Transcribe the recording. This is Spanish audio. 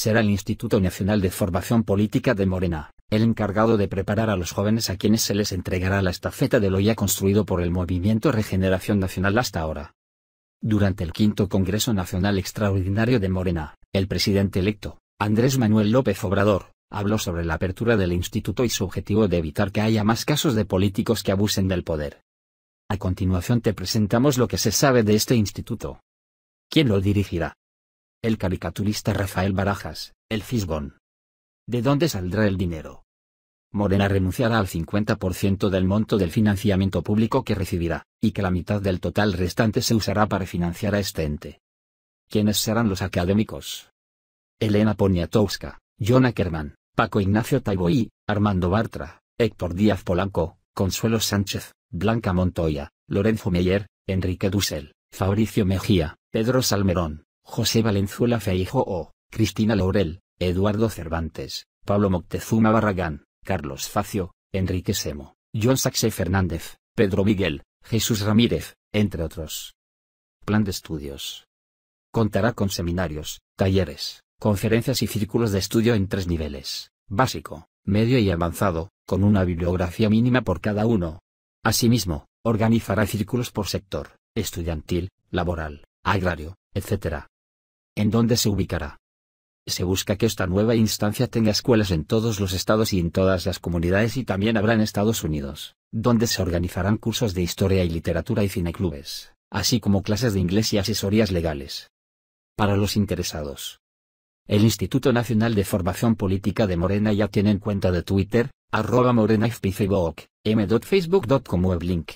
será el Instituto Nacional de Formación Política de Morena, el encargado de preparar a los jóvenes a quienes se les entregará la estafeta de lo ya construido por el Movimiento Regeneración Nacional hasta ahora. Durante el quinto Congreso Nacional Extraordinario de Morena, el presidente electo, Andrés Manuel López Obrador, habló sobre la apertura del instituto y su objetivo de evitar que haya más casos de políticos que abusen del poder. A continuación te presentamos lo que se sabe de este instituto. ¿Quién lo dirigirá? el caricaturista Rafael Barajas, el Fisgón. ¿De dónde saldrá el dinero? Morena renunciará al 50% del monto del financiamiento público que recibirá, y que la mitad del total restante se usará para financiar a este ente. ¿Quiénes serán los académicos? Elena Poniatowska, John Ackerman, Paco Ignacio Taiboí, Armando Bartra, Héctor Díaz Polanco, Consuelo Sánchez, Blanca Montoya, Lorenzo Meyer, Enrique Dussel, Fabricio Mejía, Pedro Salmerón, José Valenzuela o, Cristina Laurel, Eduardo Cervantes, Pablo Moctezuma Barragán, Carlos Facio, Enrique Semo, John Saxe Fernández, Pedro Miguel, Jesús Ramírez, entre otros. Plan de estudios. Contará con seminarios, talleres, conferencias y círculos de estudio en tres niveles, básico, medio y avanzado, con una bibliografía mínima por cada uno. Asimismo, organizará círculos por sector, estudiantil, laboral, agrario, etc en donde se ubicará. Se busca que esta nueva instancia tenga escuelas en todos los estados y en todas las comunidades y también habrá en Estados Unidos, donde se organizarán cursos de historia y literatura y cineclubes, así como clases de inglés y asesorías legales. Para los interesados. El Instituto Nacional de Formación Política de Morena ya tiene en cuenta de Twitter, arroba morena m.facebook.com weblink.